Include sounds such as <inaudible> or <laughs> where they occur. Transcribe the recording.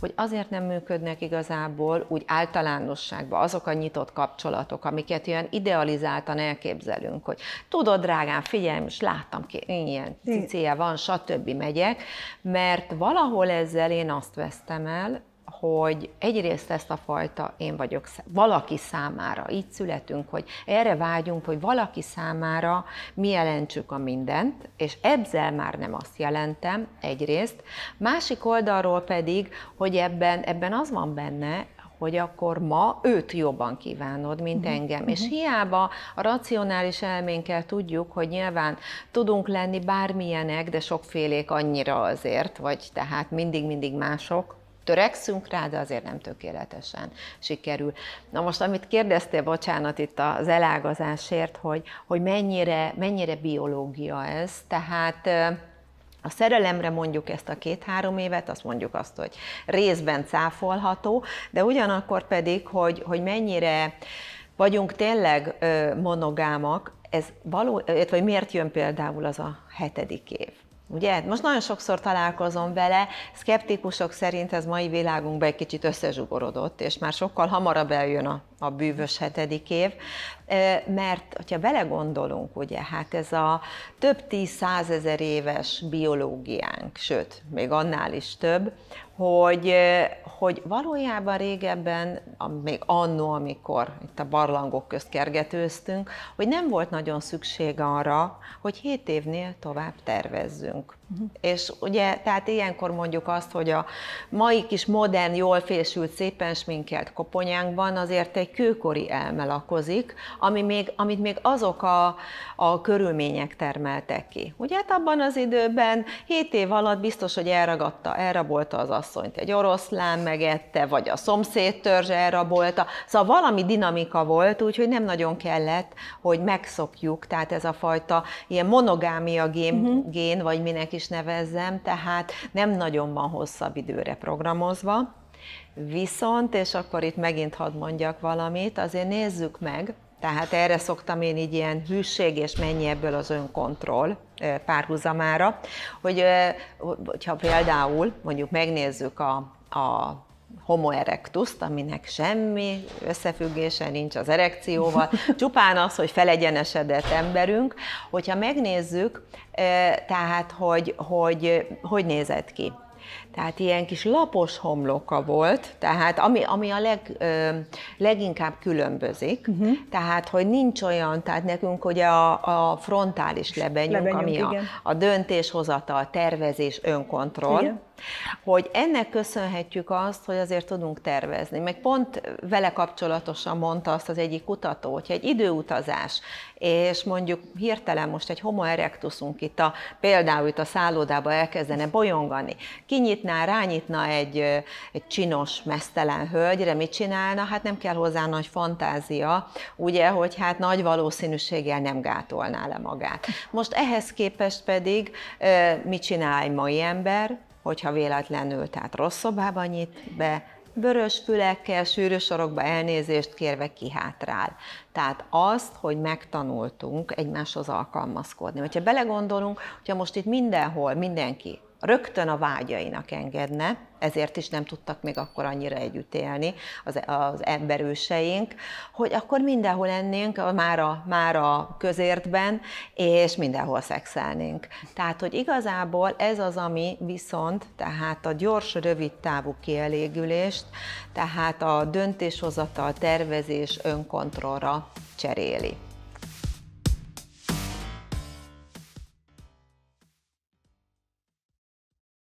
hogy azért nem működnek igazából úgy általánosságban azok a nyitott kapcsolatok, amiket ilyen idealizáltan elképzelünk, hogy tudod, drágám, figyelj, most láttam ki, ilyen cicéje van, stb. megyek, mert valahol ezzel én azt vesztem el, hogy egyrészt ezt a fajta én vagyok valaki számára, így születünk, hogy erre vágyunk, hogy valaki számára mi jelentsük a mindent, és ezzel már nem azt jelentem egyrészt, másik oldalról pedig, hogy ebben, ebben az van benne, hogy akkor ma őt jobban kívánod, mint uh-huh. engem. Uh-huh. És hiába a racionális elménkkel tudjuk, hogy nyilván tudunk lenni bármilyenek, de sokfélék annyira azért, vagy tehát mindig-mindig mások, törekszünk rá, de azért nem tökéletesen sikerül. Na most, amit kérdeztél, bocsánat, itt az elágazásért, hogy, hogy mennyire, mennyire biológia ez, tehát a szerelemre mondjuk ezt a két-három évet, azt mondjuk azt, hogy részben cáfolható, de ugyanakkor pedig, hogy, hogy mennyire vagyunk tényleg monogámak, ez való, vagy miért jön például az a hetedik év? Ugye? Most nagyon sokszor találkozom vele, szkeptikusok szerint ez mai világunkban egy kicsit összezsugorodott, és már sokkal hamarabb eljön a a bűvös hetedik év, mert hogyha belegondolunk, ugye, hát ez a több tíz százezer éves biológiánk, sőt, még annál is több, hogy, hogy valójában régebben, még annó, amikor itt a barlangok közt kergetőztünk, hogy nem volt nagyon szükség arra, hogy hét évnél tovább tervezzünk. Uh-huh. És ugye, tehát ilyenkor mondjuk azt, hogy a mai kis modern, jól fésült, szépen sminkelt koponyánkban azért egy egy kőkori elme lakozik, ami még, amit még azok a, a körülmények termeltek ki. Ugye hát abban az időben 7 év alatt biztos, hogy elragadta, elrabolta az asszonyt egy oroszlán megette, vagy a szomszéd törzs elrabolta, szóval valami dinamika volt, úgyhogy nem nagyon kellett, hogy megszokjuk, tehát ez a fajta ilyen monogámia gén, uh-huh. Mhm. gén vagy minek is nevezzem, tehát nem nagyon van hosszabb időre programozva. Viszont, és akkor itt megint hadd mondjak valamit, azért nézzük meg, tehát erre szoktam én így ilyen hűség, és mennyi ebből az önkontroll párhuzamára, hogy, hogyha például mondjuk megnézzük a, a homo erectus aminek semmi összefüggése nincs az erekcióval, <laughs> csupán az, hogy felegyenesedett emberünk. Hogyha megnézzük, tehát hogy, hogy, hogy nézett ki tehát ilyen kis lapos homloka volt, tehát ami, ami a leg, ö, leginkább különbözik, uh-huh. tehát hogy nincs olyan, tehát nekünk ugye a, a frontális lebenyünk, lebenyünk ami a, a, a tervezés, önkontroll, igen hogy ennek köszönhetjük azt, hogy azért tudunk tervezni. Meg pont vele kapcsolatosan mondta azt az egyik kutató, hogyha egy időutazás, és mondjuk hirtelen most egy homo erectusunk itt a, például itt a szállodába elkezdene bolyongani, kinyitná, rányitna egy, egy csinos, mesztelen hölgyre, mit csinálna? Hát nem kell hozzá nagy fantázia, ugye, hogy hát nagy valószínűséggel nem gátolná le magát. Most ehhez képest pedig mit csinál egy mai ember? hogyha véletlenül, tehát rossz szobába nyit be, vörös fülekkel, sűrű sorokba elnézést kérve kihátrál. Tehát azt, hogy megtanultunk egymáshoz alkalmazkodni. Hogyha belegondolunk, hogyha most itt mindenhol mindenki rögtön a vágyainak engedne, ezért is nem tudtak még akkor annyira együtt élni az, e, az emberőseink, hogy akkor mindenhol ennénk, már a, már a közértben, és mindenhol szexelnénk. Tehát, hogy igazából ez az, ami viszont, tehát a gyors, rövid távú kielégülést, tehát a döntéshozatal, tervezés, önkontrollra cseréli.